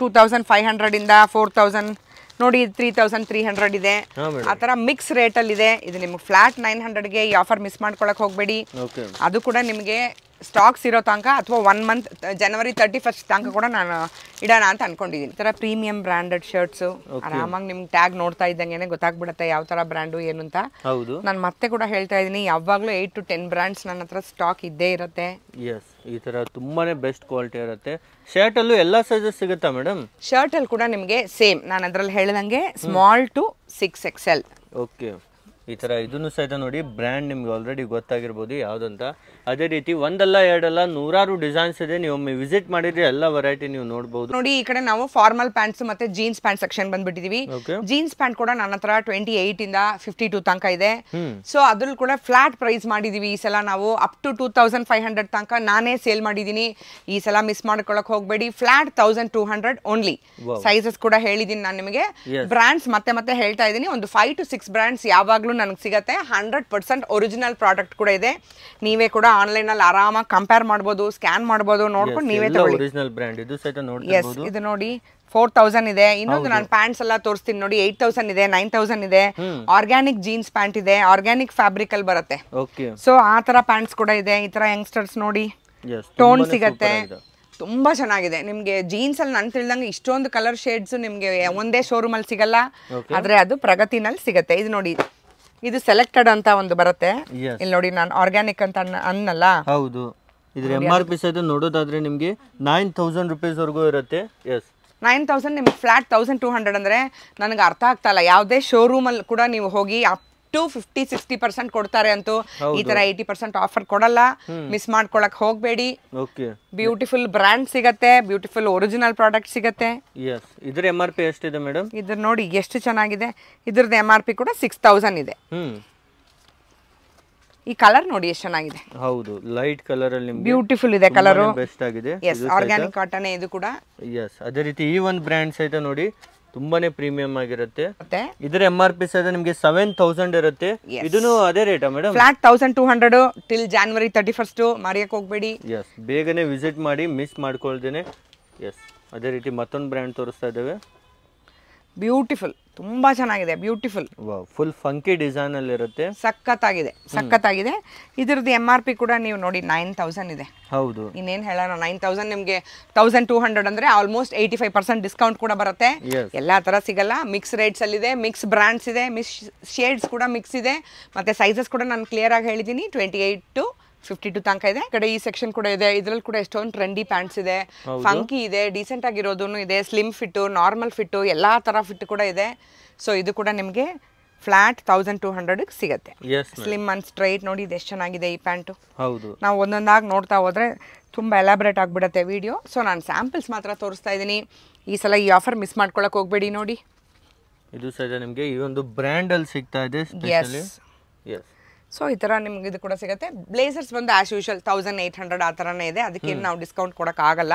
ಟೂ ತೌಸಂಡ್ ಫೈವ್ ಹಂಡ್ರೆಡ್ ಇಂದ ಫೋರ್ ತೌಸಂಡ್ ನೋಡಿ ತ್ರೀ ತೌಸಂಡ್ ತ್ರೀ ಹಂಡ್ರೆಡ್ ಇದೆ ಆ ತರ ಮಿಕ್ಸ್ ರೇಟ್ ಅಲ್ಲಿ ಇದೆ ಇದು ನಿಮ್ಗೆ ಫ್ಲಾಟ್ ನೈನ್ ಹಂಡ್ರೆಡ್ಗೆ ಈ ಆಫರ್ ಮಿಸ್ ಮಾಡ್ಕೊಳಕ್ ಹೋಗ್ಬೇಡಿ ಅದು ಕೂಡ ನಿಮಗೆ ಸ್ಟಾಕ್ಸ್ ಇರೋ ತನಕ ಅಥವಾ ಒನ್ ಮಂತ್ ಜನವರಿ ತರ್ಟಿ ಫಸ್ಟ್ ತನಕ ಕೂಡ ನಾನು ಇಡೋಣ ಅಂತ ಅನ್ಕೊಂಡಿದ್ದೀನಿ ಈ ಥರ ಪ್ರೀಮಿಯಂ ಬ್ರ್ಯಾಂಡೆಡ್ ಶರ್ಟ್ಸು ಆರಾಮಾಗಿ ನಿಮ್ಗೆ ಟ್ಯಾಗ್ ನೋಡ್ತಾ ಇದ್ದಂಗೆ ಗೊತ್ತಾಗ್ಬಿಡುತ್ತೆ ಯಾವ ಥರ ಬ್ರ್ಯಾಂಡು ಏನು ಅಂತ ಹೌದು ನಾನು ಮತ್ತೆ ಕೂಡ ಹೇಳ್ತಾ ಇದ್ದೀನಿ ಯಾವಾಗಲೂ ಏಯ್ಟ್ ಟು ಟೆನ್ ಬ್ರ್ಯಾಂಡ್ಸ್ ನನ್ನ ಹತ್ರ ಸ್ಟಾಕ್ ಇದ್ದೇ ಇರುತ್ತೆ ಎಸ್ ಈ ಥರ ತುಂಬಾ ಬೆಸ್ಟ್ ಕ್ವಾಲಿಟಿ ಇರುತ್ತೆ ಶರ್ಟಲ್ಲೂ ಎಲ್ಲ ಸೈಜಸ್ ಸಿಗುತ್ತಾ ಮೇಡಮ್ ಶರ್ಟಲ್ಲಿ ಕೂಡ ನಿಮಗೆ ಸೇಮ್ ನಾನು ಅದರಲ್ಲಿ ಹೇಳ್ದಂಗೆ small to six X L okay ಈ ಥರ ಇದನ್ನು ಸಹಿತ ನೋಡಿ ಬ್ರ್ಯಾಂಡ್ ನಿಮ್ಗೆ ಆಲ್ರೆಡಿ ಗೊತ್ತಾಗಿರ್ಬೋದು ಯಾವುದಂತ ಅದೇ ರೀತಿ ಒಂದಲ್ಲ ಎರಡಲ್ಲ ನೂರಾರು ಡಿಸೈನ್ಸ್ ಇದೆ ನೀವು ಒಮ್ಮೆ ವಿಸಿಟ್ ಮಾಡಿದ್ರೆ ಎಲ್ಲ ವೆರೈಟಿ ನೀವು ನೋಡಬಹುದು ನೋಡಿ ಈ ಕಡೆ ನಾವು ಫಾರ್ಮಲ್ ಪ್ಯಾಂಟ್ಸ್ ಮತ್ತೆ ಜೀನ್ಸ್ ಪ್ಯಾಂಟ್ ಸೆಕ್ಷನ್ ಬಂದ್ಬಿಟ್ಟಿದೀವಿ ಜೀನ್ಸ್ ಪ್ಯಾಂಟ್ ಕೂಡ ನನ್ನ ಹತ್ರ ಟ್ವೆಂಟಿ ಏಟ್ ಇಂದ ಫಿಫ್ಟಿ ಟೂ ತನಕ ಇದೆ ಸೊ ಅದ್ರಲ್ಲಿ ಕೂಡ ಫ್ಲಾಟ್ ಪ್ರೈಸ್ ಮಾಡಿದೀವಿ ಈ ಸಲ ನಾವು up to two thousand five hundred ತನಕ ನಾನೇ ಸೇಲ್ ಮಾಡಿದೀನಿ ಈ ಸಲ ಮಿಸ್ ಮಾಡ್ಕೊಳಕ್ ಹೋಗ್ಬೇಡಿ flat thousand two hundred only sizes ಕೂಡ ಹೇಳಿದೀನಿ ನಾನು ನಿಮಗೆ ಬ್ರ್ಯಾಂಡ್ಸ್ ಮತ್ತೆ ಮತ್ತೆ ಹೇಳ್ತಾ ಇದ್ದೀನಿ ಒಂದು ಫೈವ್ ಟು ಸಿಕ್ಸ್ ಬ್ರ್ಯಾಂಡ್ಸ್ ಯಾವಾಗಲೂ ನನಗೆ ಸಿಗುತ್ತೆ ಹಂಡ್ರೆಡ್ ಪರ್ಸೆಂಟ್ ಒರಿಜಿನಲ್ ಪ್ರಾಡಕ್ಟ್ ಕೂಡ ಇದೆ ನೀವೇ ಕೂಡ ಆನ್ಲೈನಲ್ಲಿ ಆರಾಮಾಗಿ ಕಂಪೇರ್ ಮಾಡ್ಬೋದು ಸ್ಕ್ಯಾನ್ ಮಾಡ್ಬೋದು ನೋಡ್ಕೊಂಡು ನೀವೇ ಎಸ್ ಇದು ನೋಡಿ ಫೋರ್ ತೌಸಂಡ್ ಇದೆ ಇನ್ನೊಂದು ನಾನು ಪ್ಯಾಂಟ್ಸ್ ಎಲ್ಲ ತೋರಿಸ್ತೀನಿ ನೋಡಿ ಏಟ್ ತೌಸಂಡ್ ಇದೆ ನೈನ್ ತೌಸಂಡ್ ಇದೆ ಆರ್ಗ್ಯಾನಿಕ್ ಜೀನ್ಸ್ ಪ್ಯಾಂಟ್ ಇದೆ ಆರ್ಗ್ಯಾನಿಕ್ ಫ್ಯಾಬ್ರಿಕ್ ಅಲ್ಲಿ ಬರುತ್ತೆ ಸೊ ಆ ತರ ಪ್ಯಾಂಟ್ಸ್ ಕೂಡ ಇದೆ ಈ ತರ ಯಂಗ್ಸ್ಟರ್ಸ್ ನೋಡಿ ಟೋನ್ ಸಿಗತ್ತೆ ತುಂಬಾ ಚೆನ್ನಾಗಿದೆ ನಿಮಗೆ ಜೀನ್ಸ್ ಅಲ್ಲಿ ನಾನು ತಿಳಿದಂಗೆ ಇಷ್ಟೊಂದು ಕಲರ್ ಶೇಡ್ಸ್ ನಿಮಗೆ ಒಂದೇ ಶೋರೂಮ್ ಅಲ್ಲಿ ಸಿಗಲ್ಲ ಆದ್ರೆ ಅದು ಪ್ರಗತಿನಲ್ಲಿ ಸಿಗತ್ತೆ ಇದು ನೋಡಿ ಇದು ಸೆಲೆಕ್ಟೆಡ್ ಅಂತ ಒಂದು ಬರುತ್ತೆ ಇಲ್ಲಿ ನೋಡಿ ನಾನು ಆರ್ಗ್ಯಾನಿಕ್ ಅಂತ ಅನ್ನಲ್ಲ ಹೌದು ಇದ್ರ ಎಂ ಆರ್ ಪಿ ನೋಡೋದಾದ್ರೆ ನಿಮಗೆ ನೈನ್ ತೌಸಂಡ್ ರುಪೀಸ್ವರೆಗೂ ಇರುತ್ತೆ ಎಸ್ ನೈನ್ ತೌಸಂಡ್ ನಿಮ್ಗೆ ಫ್ಲಾಟ್ ತೌಸಂಡ್ ಟೂ ಹಂಡ್ರೆಡ್ ಅಂದ್ರೆ ನನಗೆ ಅರ್ಥ ಆಗ್ತಾ ಇಲ್ಲ ಯಾವುದೇ ಅಲ್ಲಿ ಕೂಡ ನೀವು ಹೋಗಿ ಅಷ್ಟು ಫಿಫ್ಟಿ ಸಿಕ್ಸ್ಟಿ ಪರ್ಸೆಂಟ್ ಕೊಡ್ತಾರೆ ಅಂತೂ ಈ ತರ ಏಯ್ಟಿ ಪರ್ಸೆಂಟ್ ಆಫರ್ ಕೊಡಲ್ಲ ಮಿಸ್ ಮಾಡ್ಕೊಳಕ್ ಹೋಗ್ಬೇಡಿ ಬ್ಯೂಟಿಫುಲ್ ಬ್ರ್ಯಾಂಡ್ ಸಿಗತ್ತೆ ಬ್ಯೂಟಿಫುಲ್ ಒರಿಜಿನಲ್ ಪ್ರಾಡಕ್ಟ್ ಸಿಗತ್ತೆ ಇದ್ರ ಎಂ ಆರ್ ಪಿ ಎಷ್ಟಿದೆ ಮೇಡಮ್ ಇದ್ರ ನೋಡಿ ಎಷ್ಟು ಚೆನ್ನಾಗಿದೆ ಇದ್ರದ್ದು ಎಂ ಆರ್ ಪಿ ಕೂಡ ಸಿಕ್ಸ್ ತೌಸಂಡ್ ಇದೆ ಈ ಕಲರ್ ನೋಡಿ ಎಷ್ಟು ಚೆನ್ನಾಗಿದೆ ಹೌದು ಲೈಟ್ ಕಲರ್ ಅಲ್ಲಿ ಬ್ಯೂಟಿಫುಲ್ ಇದೆ ಕಲರ್ ಬೆಸ್ಟ್ ಆಗಿದೆ ಆರ್ಗ್ಯಾನಿಕ್ ಕಾಟನ್ ಇದು ಕೂಡ ಅದೇ ರೀತಿ ಈ ಒಂದು ಬ್ರ್ಯಾಂಡ್ ಸಹಿತ ನೋಡಿ ತುಂಬಾನೇ ಪ್ರೀಮಿಯಂ ಆಗಿರುತ್ತೆ ಇದರ ಎಂ ಆರ್ ಪಿ ಸಹ ನಿಮಗೆ ಸೆವೆನ್ ತೌಸಂಡ್ ಇರುತ್ತೆ ಇದನ್ನು ಅದೇ rate madam flat thousand two hundred till January thirty first ಮಾರಿಯಕ್ಕೆ ಹೋಗ್ಬೇಡಿ ಎಸ್ ಬೇಗನೆ ವಿಸಿಟ್ ಮಾಡಿ ಮಿಸ್ ಮಾಡ್ಕೊಳ್ದೇನೆ ಎಸ್ ಅದೇ ರೀತಿ ಮತ್ತೊಂದು ಬ್ರ್ಯಾಂಡ್ ತೋರಿಸ್ತಾ ಇದ್ದೇವೆ ಬ್ಯೂಟಿಫುಲ್ ತುಂಬಾ ಚೆನ್ನಾಗಿದೆ ಬ್ಯೂಟಿಫುಲ್ ಫುಲ್ ಫಂಕಿ ಡಿಸೈನ್ ಅಲ್ಲಿ ಇರುತ್ತೆ ಸಖತ್ತಾಗಿದೆ ಸಖತ್ತಾಗಿದೆ ಇದ್ರದ್ದು ಎಮ್ ಆರ್ ಪಿ ಕೂಡ ನೀವು ನೋಡಿ ನೈನ್ ತೌಸಂಡ್ ಇದೆ ಹೌದು ಇನ್ನೇನು ಹೇಳೋಣ ನೈನ್ ತೌಸಂಡ್ ನಿಮ್ಗೆ ತೌಸಂಡ್ ಟೂ ಹಂಡ್ರೆಡ್ ಅಂದ್ರೆ almost eighty five percent discount ಕೂಡ ಬರುತ್ತೆ ಎಲ್ಲಾ ತರ ಸಿಗಲ್ಲ ಮಿಕ್ಸ್ ರೇಟ್ಸ್ ಇದೆ ಮಿಕ್ಸ್ ಬ್ರ್ಯಾಂಡ್ಸ್ ಇದೆ ಮಿಕ್ಸ್ ಶೇಡ್ಸ್ ಕೂಡ ಮಿಕ್ಸ್ ಇದೆ ಮತ್ತೆ ಸೈಜಸ್ ಕೂಡ ನಾನು ಕ್ಲಿಯರ್ ಆಗಿ ಹೇಳಿದೀನಿ twenty eight to fifty two ತನಕ ಇದೆ ಕಡೆ ಈ ಸೆಕ್ಷನ್ ಕೂಡ ಇದೆ ಇದ್ರಲ್ಲಿ ಕೂಡ ಎಷ್ಟೊಂದು ಟ್ರೆಂಡಿ ಪ್ಯಾಂಟ್ಸ್ ಇದೆ ಫಂಕಿ ಇದೆ ಡೀಸೆಂಟ್ ಆಗಿರೋದು ಇದೆ ಸ್ಲಿಮ್ ಫಿಟ್ಟು ನಾರ್ಮಲ್ ಫಿಟ್ಟು ಎಲ್ಲ ಥರ ಫಿಟ್ ಕೂಡ ಇದೆ ಸೊ ಇದು ಕೂಡ ನಿಮಗೆ ಫ್ಲಾಟ್ ತೌಸಂಡ್ ಟೂ ಹಂಡ್ರೆಡ್ ಸಿಗುತ್ತೆ ಸ್ಲಿಮ್ ಅಂಡ್ ಸ್ಟ್ರೈಟ್ ನೋಡಿ ಇದು ಎಷ್ಟು ಚೆನ್ನಾಗಿದೆ ಈ ಪ್ಯಾಂಟು ಹೌದು ನಾವು ಒಂದೊಂದಾಗಿ ನೋಡ್ತಾ ಹೋದ್ರೆ ತುಂಬಾ ಎಲಾಬ್ರೇಟ್ ಆಗಿಬಿಡುತ್ತೆ ವಿಡಿಯೋ ಸೊ ನಾನು ಸ್ಯಾಂಪಲ್ಸ್ ಮಾತ್ರ ತೋರಿಸ್ತಾ ಇದ್ದೀನಿ ಈ ಸಲ ಈ ಆಫರ್ ಮಿಸ್ ಮಾಡ್ಕೊಳಕ್ಕೆ ಹೋಗ್ಬೇಡಿ ನೋಡಿ ಇದು ಸಹ ನಿಮಗೆ ಈ ಒಂದು ಬ್ರ್ಯಾಂಡಲ್ಲಿ ಸಿಗ್ತಾ ಇದೆ ಎಸ್ ಸೊ ಈ ಥರ ನಿಮ್ಗೆ ಇದು ಕೂಡ ಸಿಗುತ್ತೆ ಬ್ಲೇಸರ್ಸ್ ಬಂದು as usual thousand eight hundred ಆ ಥರನೇ ಇದೆ ಅದಕ್ಕೆ ನಾವು ಡಿಸ್ಕೌಂಟ್ ಕೊಡೋಕ್ಕಾಗಲ್ಲ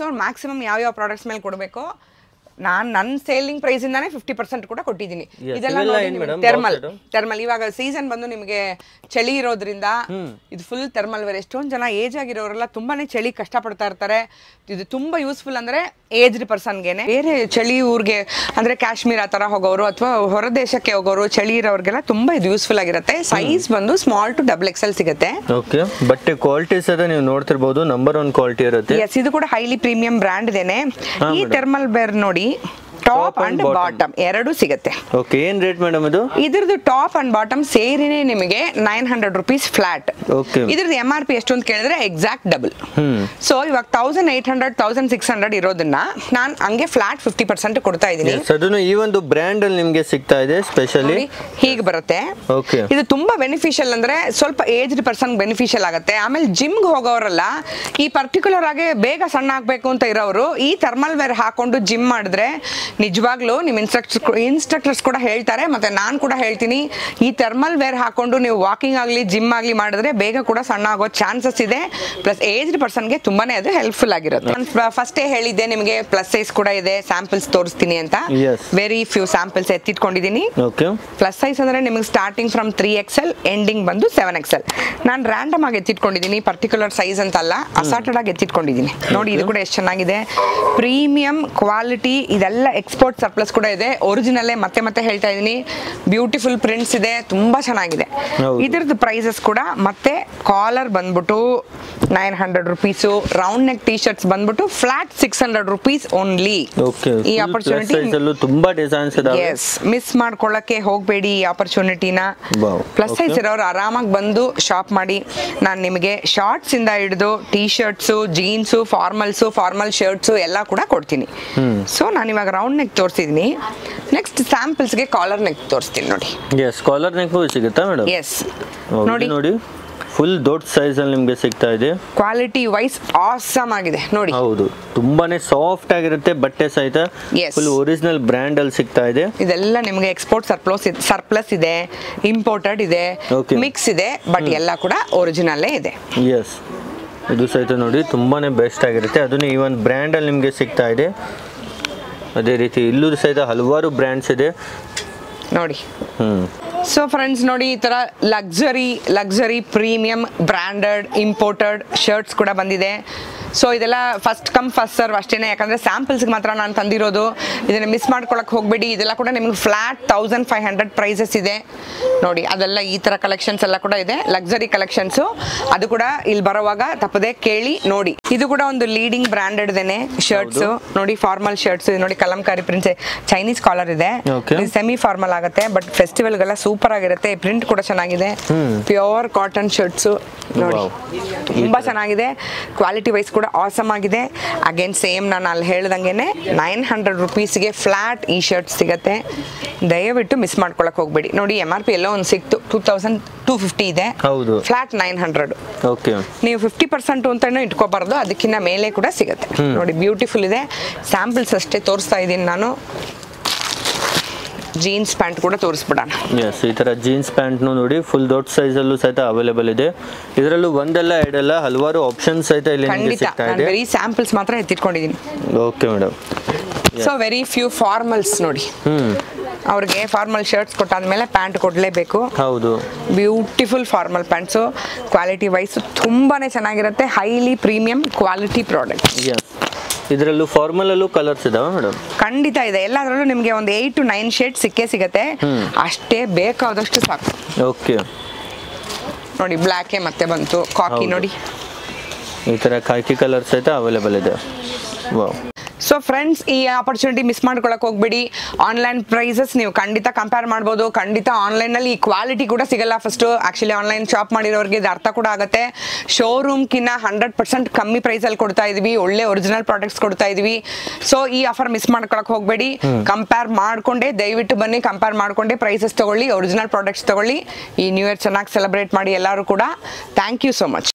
ಸೊ ಮ್ಯಾಕ್ಸಿಮಮ್ ಯಾವ ಯಾವ ಪ್ರಾಡಕ್ಟ್ಸ್ ಮೇಲೆ ಕೊಡಬೇಕು ನಾನು ನನ್ನ ಸೇಲಿಂಗ್ ಪ್ರೈಸ್ ಇಂದಾನೆ ಫಿಫ್ಟಿ ಪರ್ಸೆಂಟ್ ಕೂಡ ಕೊಟ್ಟಿದ್ದೀನಿ ಇದೆಲ್ಲ ನೋಡಿ ಥರ್ಮಲ್ ಥರ್ಮಲ್ ಇವಾಗ ಸೀಸನ್ ಬಂದು ನಿಮಗೆ ಚಳಿ ಇರೋದ್ರಿಂದ ಇದು ಫುಲ್ ಥರ್ಮಲ್ ವೇರ್ ಎಷ್ಟೊಂದು ಜನ ಏಜ್ ಆಗಿರೋರೆಲ್ಲ ತುಂಬಾನೇ ಚಳಿ ಕಷ್ಟಪಡ್ತಾ ಇರ್ತಾರೆ ಇದು ತುಂಬಾ ಯೂಸ್ಫುಲ್ ಅಂದ್ರೆ ಏಜ್ಡ್ ಪರ್ಸನ್ಗೆನೆ ಬೇರೆ ಚಳಿ ಊರಿಗೆ ಅಂದ್ರೆ ಕಾಶ್ಮೀರ್ ಆ ತರ ಹೋಗೋರು ಅಥವಾ ಹೊರದೇಶಕ್ಕೆ ಹೋಗೋರು ಚಳಿ ಇರೋರಿಗೆಲ್ಲ ತುಂಬಾ ಇದು ಯೂಸ್ಫುಲ್ ಆಗಿರುತ್ತೆ ಸೈಜ್ ಬಂದು small to double X L ಸಿಗುತ್ತೆ ಓಕೆ ಬಟ್ಟೆ ಕ್ವಾಲಿಟೀಸ್ ಅದ ನೀವು ನೋಡ್ತಿರ್ಬೋದು ನಂಬರ್ ಒನ್ ಕ್ವಾಲಿಟಿ ಇರುತ್ತೆ ಇದು ಕೂಡ ಹೈಲಿ ಪ್ರೀಮಿಯಂ ಬ್ರ್ಯಾಂಡ್ ಇದೇನೆ ಈ ಥರ್ಮಲ್ ಬೇರ್ ನೋಡಿ ಟಾಪ್ ಅಂಡ್ ಬಾಟಮ್ ಎರಡು ಸಿಗುತ್ತೆ ಓಕೆ ಏನ್ ರೇಟ್ ಮೇಡಮ್ ಇದು ಇದ್ರದ್ದು ಟಾಪ್ ಅಂಡ್ ಬಾಟಮ್ ಸೇರಿನೇ ನಿಮಗೆ ನೈನ್ ಹಂಡ್ರೆಡ್ ರುಪೀಸ್ ಫ್ಲಾಟ್ ಇದ್ರದ್ದು ಎಂ ಆರ್ ಪಿ ಎಷ್ಟು ಅಂತ ಕೇಳಿದ್ರೆ ಎಕ್ಸಾಕ್ಟ್ ಡಬಲ್ ಸೊ ಇವಾಗ thousand eight hundred thousand six hundred ಇರೋದನ್ನ ನಾನು ಹಂಗೆ ಫ್ಲಾಟ್ ಫಿಫ್ಟಿ ಪರ್ಸೆಂಟ್ ಕೊಡ್ತಾ ಇದೀನಿ ಅದನ್ನು ಈ ಒಂದು ಬ್ರ್ಯಾಂಡ್ ಅಲ್ಲಿ ನಿಮಗೆ ಸಿಗ್ತಾ ಇದೆ ಸ್ಪೆಷಲಿ ಹೀಗೆ ಬರುತ್ತೆ ಇದು ತುಂಬಾ ಬೆನಿಫಿಷಿಯಲ್ ಅಂದ್ರೆ ಸ್ವಲ್ಪ ಏಜ್ಡ್ ಪರ್ಸನ್ ಬೆನಿಫಿಷಿಯಲ್ ಆಗುತ್ತೆ ಆಮೇಲೆ ಗೆ ಹೋಗೋರಲ್ಲ ಈ ಪರ್ಟಿಕ್ಯುಲರ್ ಆಗಿ ಬೇಗ ಸಣ್ಣ ಆಗ್ಬೇಕು ಅಂತ ಇರೋರು ಈ ಥರ್ಮಲ್ ವೇರ್ ಹಾಕೊಂಡು ಜಿಮ್ ಮಾಡಿದ್ರೆ ನಿಜವಾಗ್ಲೂ ನಿಮ್ಮ ಇನ್ಸ್ಟ್ರಕ್ಟರ್ ಇನ್ಸ್ಟ್ರಕ್ಟರ್ಸ್ ಕೂಡ ಹೇಳ್ತಾರೆ ಮತ್ತೆ ನಾನು ಕೂಡ ಹೇಳ್ತೀನಿ ಈ ಥರ್ಮಲ್ ವೇರ್ ಹಾಕೊಂಡು ನೀವು ವಾಕಿಂಗ್ ಆಗಲಿ ಜಿಮ್ ಆಗಲಿ ಮಾಡಿದ್ರೆ ಬೇಗ ಕೂಡ ಸಣ್ಣ ಆಗೋ ಚಾನ್ಸಸ್ ಇದೆ ಪ್ಲಸ್ ಏಜ್ಡ್ ಪರ್ಸನ್ಗೆ ತುಂಬಾನೇ ಅದು ಹೆಲ್ಪ್ಫುಲ್ ಆಗಿರುತ್ತೆ ಫಸ್ಟ್ ಫಸ್ಟೇ ಹೇಳಿದ್ದೆ ನಿಮಗೆ ಪ್ಲಸ್ ಸೈಜ್ ಕೂಡ ಇದೆ ಸ್ಯಾಂಪಲ್ಸ್ ತೋರಿಸ್ತೀನಿ ಅಂತ ವೆರಿ ಫ್ಯೂ ಸ್ಯಾಂಪಲ್ಸ್ ಎತ್ತಿಟ್ಕೊಂಡಿದ್ದೀನಿ ಪ್ಲಸ್ ಸೈಜ್ ಅಂದ್ರೆ ನಿಮಗೆ starting from three L ending ಬಂದು ಸೆವೆನ್ ಎಲ್ ನಾನು ರ್ಯಾಂಡಮ್ ಆಗಿ ಎತ್ತಿಟ್ಕೊಂಡಿದ್ದೀನಿ ಪರ್ಟಿಕ್ಯುಲರ್ ಸೈಜ್ ಅಂತಲ್ಲ ಅಸಾರ್ಟೆಡ್ ಆಗಿ ಎತ್ತಿಟ್ಕೊಂಡಿದ್ದೀನಿ ನೋಡಿ ಇದು ಕೂಡ ಎಷ್ಟು ಚೆನ್ನಾಗಿದೆ ಪ್ರೀಮಿಯಂ ಕ್ವಾಲಿಟಿ ಇದೆಲ್ಲ ಎಕ್ಸ್ಪೋರ್ಟ್ ಸರ್ಪ್ಲಸ್ ಕೂಡ ಇದೆ ಒರಿಜಿನಲ್ಲೇ ಮತ್ತೆ ಮತ್ತೆ ಹೇಳ್ತಾ ಇದ್ದೀನಿ ಬ್ಯೂಟಿಫುಲ್ ಪ್ರಿಂಟ್ಸ್ ಇದೆ ತುಂಬಾ ಚೆನ್ನಾಗಿದೆ ಇದ್ರದ್ದು ಪ್ರೈಸಸ್ ಕೂಡ ಮತ್ತೆ ಕಾಲರ್ ಬಂದ್ಬಿಟ್ಟು nine hundred rupees round neck T shirts ಬಂದ್ಬಿಟ್ಟು flat six hundred rupees only ಈ ಆಪರ್ಚುನಿಟಿ ಮಿಸ್ ಮಾಡ್ಕೊಳ್ಳಕ್ಕೆ ಹೋಗ್ಬೇಡಿ ಈ ಆಪರ್ಚುನಿಟಿನ ಪ್ಲಸ್ ಸೈಜ್ ಇರೋರು ಆರಾಮಾಗಿ ಬಂದು ಶಾಪ್ ಮಾಡಿ ನಾನು ನಿಮಗೆ ಶಾರ್ಟ್ಸ್ ಇಂದ ಹಿಡಿದು T shirts jeans formals formal shirts ಎಲ್ಲ ಕೂಡ ಕೊಡ್ತೀನಿ ಸೊ ನಾನು ಇವಾಗ ರೌಂಡ್ ನೆಕ್ ತೋರಿಸಿದೀನಿ ನೆಕ್ಸ್ಟ್ ಸ್ಯಾಂಪಲ್ಸ್ಗೆ ಕಾಲರ್ ನೆಕ್ ತೋರಿಸ್ತೀನಿ ನೋಡಿ ಎಸ್ ಕಾಲರ್ ನೆಕ್ ಸಿಗುತ್ತಾ ಮೇಡಮ್ ಎಸ್ ನೋಡಿ ನೋಡಿ ಫುಲ್ ದೊಡ್ಡ ಸೈಜ್ ಅಲ್ಲಿ ನಿಮಗೆ ಸಿಗ್ತಾ ಇದೆ ಕ್ವಾಲಿಟಿ ವೈಸ್ ಆಸಮ್ ಆಗಿದೆ ನೋಡಿ ಹೌದು ತುಂಬಾನೇ ಸಾಫ್ಟ್ ಆಗಿರುತ್ತೆ ಬಟ್ಟೆ ಸಹಿತ ಫುಲ್ ಒರಿಜಿನಲ್ ಬ್ರ್ಯಾಂಡ್ ಅಲ್ಲಿ ಸಿಗ್ತಾ ಇದೆ ಇದೆಲ್ಲ ನಿಮಗೆ ಎಕ್ಸ್ಪೋರ್ಟ್ ಸರ್ಪ್ಲಸ್ ಸರ್ಪ್ಲಸ್ ಇದೆ ಇಂಪೋರ್ಟೆಡ್ ಇದೆ ಮಿಕ್ಸ್ ಇದೆ ಬಟ್ ಎಲ್ಲ ಕೂಡ ಒರಿಜಿನಲ್ಲೇ ಇದೆ ಎಸ್ ಇದು ಸಹಿತ ನೋಡಿ ತುಂಬಾನೇ ಬೆಸ್ಟ್ ಆಗಿರುತ್ತೆ ಅದನ್ನ ಈ ಒಂದು ಬ್ರ್ಯಾಂಡ್ ಅಲ್ಲಿ ನಿಮಗೆ ಸಿಗ್ತಾ ಇದೆ ಅದೇ ರೀತಿ ಇಲ್ಲೂ ಸಹಿತ ಹಲವಾರು ಬ್ರ್ಯಾಂಡ್ಸ್ ಇದೆ ನೋಡಿ ಹ್ಮ್ ಸೊ ಫ್ರೆಂಡ್ಸ್ ನೋಡಿ ಈ ಥರ luxury luxury premium branded imported shirts ಕೂಡ ಬಂದಿದೆ ಸೊ ಇದೆಲ್ಲ ಫಸ್ಟ್ ಕಮ್ ಫಸ್ಟ್ ಸರ್ವ್ ಅಷ್ಟೇ ಯಾಕಂದ್ರೆ ಸ್ಯಾಂಪಲ್ಸ್ಗೆ ಮಾತ್ರ ನಾನು ತಂದಿರೋದು ಇದನ್ನ ಮಿಸ್ ಮಾಡ್ಕೊಳಕ್ಕೆ ಹೋಗಬೇಡಿ ಇದೆಲ್ಲ ಕೂಡ ನಿಮ್ಗೆ flat thousand five hundred prices ಇದೆ ನೋಡಿ ಅದೆಲ್ಲ ಈ ತರ ಕಲೆಕ್ಷನ್ಸ್ ಎಲ್ಲ ಕೂಡ ಇದೆ ಲಕ್ಸರಿ ಕಲೆಕ್ಷನ್ಸು ಅದು ಕೂಡ ಇಲ್ಲಿ ಬರೋವಾಗ ತಪ್ಪದೆ ಕೇಳಿ ನೋಡಿ ಇದು ಕೂಡ ಒಂದು ಲೀಡಿಂಗ್ ಬ್ರ್ಯಾಂಡೆಡ್ದೇನೆ ಶರ್ಟ್ಸ್ ನೋಡಿ ಫಾರ್ಮಲ್ ಶರ್ಟ್ಸ್ ನೋಡಿ ಕಲಂಕಾರಿ ಪ್ರಿಂಟ್ಸ್ ಚೈನೀಸ್ ಕಾಲರ್ ಇದೆ ಸೆಮಿ ಫಾರ್ಮಲ್ ಆಗುತ್ತೆ ಬಟ್ ಫೆಸ್ಟಿವಲ್ ಗೆಲ್ಲ ಸೂಪರ್ ಆಗಿರುತ್ತೆ ಪ್ರಿಂಟ್ ಕೂಡ ಚೆನ್ನಾಗಿದೆ ಪ್ಯೂರ್ ಕಾಟನ್ ಶರ್ಟ್ಸ್ ನೋಡಿ ತುಂಬಾ ಚೆನ್ನಾಗಿದೆ ಕ್ವಾಲಿಟಿ ವೈಸ್ ಕೂಡ ಕೂಡ ಆಸಮ್ ಆಗಿದೆ ಅಗೇನ್ ಸೇಮ್ ನಾನು ಅಲ್ಲಿ ಹೇಳ್ದಂಗೆ ನೈನ್ ಹಂಡ್ರೆಡ್ ರುಪೀಸ್ಗೆ ಫ್ಲಾಟ್ ಈ ಶರ್ಟ್ ಸಿಗುತ್ತೆ ದಯವಿಟ್ಟು ಮಿಸ್ ಮಾಡ್ಕೊಳಕ್ ಹೋಗಬೇಡಿ ನೋಡಿ ಎಮ್ ಆರ್ ಪಿ ಎಲ್ಲೋ ಒಂದು ಸಿಕ್ತು ಟೂ ತೌಸಂಡ್ ಟೂ ಫಿಫ್ಟಿ ಇದೆ ಫ್ಲಾಟ್ ನೈನ್ ಹಂಡ್ರೆಡ್ ನೀವು ಫಿಫ್ಟಿ ಪರ್ಸೆಂಟ್ ಅಂತ ಇಟ್ಕೋಬಾರ್ದು ಅದಕ್ಕಿಂತ ಮೇಲೆ ಕೂಡ ಸಿಗುತ್ತೆ ನೋಡಿ ಬ್ಯೂಟಿಫುಲ್ ಇದೆ ಸ್ಯಾಂಪಲ್ಸ್ ಅಷ್ಟೇ ತೋರಿಸ್ತಾ ಇದ್ದೀನಿ ನಾನು ಜೀನ್ಸ್ ಪ್ಯಾಂಟ್ ಕೂಡ ತೋರಿಸ್ಬಿಡೋಣ ಎಸ್ ಈ ಥರ ಜೀನ್ಸ್ ಪ್ಯಾಂಟ್ನು ನೋಡಿ ಫುಲ್ ದೊಡ್ಡ ಸೈಜಲ್ಲೂ ಸಹಿತ ಅವೈಲೇಬಲ್ ಇದೆ ಇದರಲ್ಲೂ ಒಂದಲ್ಲ ಎರಡಲ್ಲ ಹಲವಾರು ಆಪ್ಷನ್ಸ್ ಸಹಿತ ಇಲ್ಲಿ ನಿಮಗೆ ಸಿಗ್ತಾ ಇದೆ ವೆರಿ ಸ್ಯಾಂಪಲ್ಸ್ ಮಾತ್ರ ಎತ್ತಿಟ್ಕೊಂಡಿದ್ದೀನಿ okay madam so very few formals ನೋಡಿ ಅವ್ರಿಗೆ ಫಾರ್ಮಲ್ ಶರ್ಟ್ಸ್ ಕೊಟ್ಟಾದ್ಮೇಲೆ ಪ್ಯಾಂಟ್ ಕೊಡಲೇಬೇಕು ಹೌದು beautiful formal pants quality wise ತುಂಬಾ ಚೆನ್ನಾಗಿರುತ್ತೆ ಹೈಲಿ ಪ್ರೀಮಿಯಂ ಕ್ವಾಲಿಟಿ ಪ್ರಾಡಕ್ಟ್ ಇದರಲ್ಲೂ ಫಾರ್ಮಲ್ ಅಲ್ಲೂ ಕಲರ್ಸ್ ಇದಾವೆ ಮೇಡಮ್ ಖಂಡಿತ ಇದೆ ಎಲ್ಲದರಲ್ಲೂ ನಿಮಗೆ ಒಂದು ಏಯ್ಟ್ ಟು ನೈನ್ ಶೇಡ್ ಸಿಕ್ಕೇ ಸಿಗುತ್ತೆ ಅಷ್ಟೇ ಬೇಕಾದಷ್ಟು ಸಾಕು ಓಕೆ ನೋಡಿ ಬ್ಲ್ಯಾಕೇ ಮತ್ತೆ ಬಂತು ಕಾಫಿ ನೋಡಿ ಈ ಥರ ಕಾಕಿ ಕಲರ್ಸ್ ಐತೆ ಅವೈಲೇಬಲ್ ಇದೆ ವಾ ಫ್ರೆಂಡ್ಸ್ ಈ ಆಪರ್ಚುನಿಟಿ ಮಿಸ್ ಮಾಡ್ಕೊಳಕ್ ಹೋಗ್ಬೇಡಿ ಆನ್ಲೈನ್ ಪ್ರೈಸಸ್ ನೀವು ಖಂಡಿತ ಕಂಪೇರ್ ಮಾಡ್ಬೋದು ಖಂಡಿತ ಆನ್ಲೈನ್ ನಲ್ಲಿ ಈ ಕ್ವಾಲಿಟಿ ಕೂಡ ಸಿಗಲ್ಲ ಫಸ್ಟ್ ಆಕ್ಚುಲಿ ಆನ್ಲೈನ್ ಶಾಪ್ ಮಾಡಿರೋರಿಗೆ ಇದು ಅರ್ಥ ಕೂಡ ಆಗುತ್ತೆ ಕಿನ್ನ ಹಂಡ್ರೆಡ್ ಪರ್ಸೆಂಟ್ ಕಮ್ಮಿ ಪ್ರೈಸಲ್ಲಿ ಕೊಡ್ತಾ ಇದ್ವಿ ಒಳ್ಳೆ ಒರಿಜಿನಲ್ ಪ್ರಾಡಕ್ಟ್ಸ್ ಕೊಡ್ತಾ ಇದ್ವಿ ಸೊ ಈ ಆಫರ್ ಮಿಸ್ ಮಾಡ್ಕೊಳಕ್ ಹೋಗ್ಬೇಡಿ ಕಂಪೇರ್ ಮಾಡ್ಕೊಂಡೆ ದಯವಿಟ್ಟು ಬನ್ನಿ ಕಂಪೇರ್ ಮಾಡ್ಕೊಂಡೆ ಪ್ರೈಸಸ್ ತಗೊಳ್ಳಿ ಒರಿಜಿನಲ್ ಪ್ರಾಡಕ್ಟ್ಸ್ ತಗೊಳ್ಳಿ ಈ ನ್ಯೂ ಇಯರ್ ಚೆನ್ನಾಗಿ ಸೆಲೆಬ್ರೇಟ್ ಮಾಡಿ ಎಲ್ಲರೂ ಕೂಡ ಥ್ಯಾಂಕ್ ಯು ಸೋ ಮಚ್